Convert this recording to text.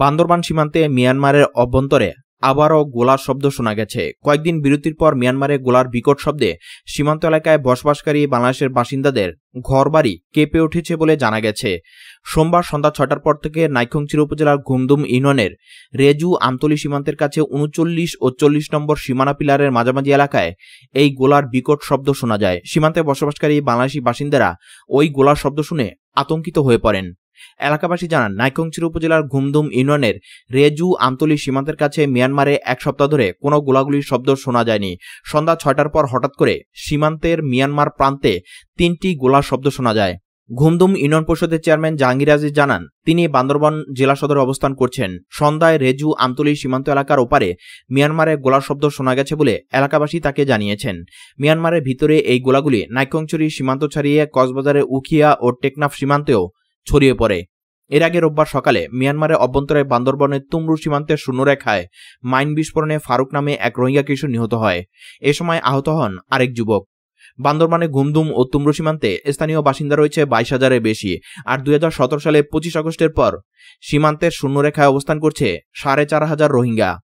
বান্দরবান সীমান্তে মিয়ানমারের অভ্যন্তরে আবারও গোলার শব্দ শোনা গেছে কয়েকদিন বিরতির পর মিয়ানমারে গোলার বিকট শব্দে সীমান্ত এলাকায় বসবাসকারী বাংলাদেশের বাসিন্দাদের ঘরবাড়ি কেঁপে উঠেছে বলে জানা গেছে সোমবার সন্ধ্যা ছটার পর থেকে নাইখংচির উপজেলার ঘুমদুম ইউনিয়নের রেজু আমতলি সীমান্তের কাছে উনচল্লিশ ও চল্লিশ নম্বর সীমানা পিলারের মাঝামাঝি এলাকায় এই গোলার বিকট শব্দ শোনা যায় সীমান্তে বসবাসকারী বাংলাদেশি বাসিন্দারা ওই গোলার শব্দ শুনে আতঙ্কিত হয়ে পড়েন এলাকাবাসী জানান নাইকংচির উপজেলার ঘুমধুম ইউনিয়নের রেজু আমতলি সীমান্তের কাছে মিয়ানমারে এক সপ্তাহ ধরে কোনো গোলাগুলির শব্দ শোনা যায়নি সন্ধ্যা ছয়টার পর হঠাৎ করে সীমান্তের মিয়ানমার প্রান্তে তিনটি গোলার শব্দ শোনা যায় ঘুমদুম ইউনিয়ন পরিষদের চেয়ারম্যান জাহাঙ্গীর আজিজ জানান তিনি বান্দরবান জেলা সদরে অবস্থান করছেন সন্ধ্যায় রেজু আমতলি সীমান্ত এলাকার ওপারে মিয়ানমারে গোলার শব্দ শোনা গেছে বলে এলাকাবাসী তাকে জানিয়েছেন মিয়ানমারের ভিতরে এই গোলাগুলি নাইকংচুরি সীমান্ত ছাড়িয়ে কক্সবাজারের উখিয়া ও টেকনাফ সীমান্তেও ছড়িয়ে পড়ে এর আগে রোববার সকালে মিয়ানমারে অভ্যন্তরে বান্দরবনের তুমরু সীমান্তের শূন্যরেখায় মাইন বিস্ফোরণে ফারুক নামে এক রোহিঙ্গা কিশোর নিহত হয় এ সময় আহত হন আরেক যুবক বান্দরবানে ঘুমদুম ও তুমরু সীমান্তে স্থানীয় বাসিন্দা রয়েছে বাইশ হাজারের বেশি আর দুই সালে পঁচিশ আগস্টের পর সীমান্তের শূন্যরেখায় অবস্থান করছে সাড়ে চার হাজার রোহিঙ্গা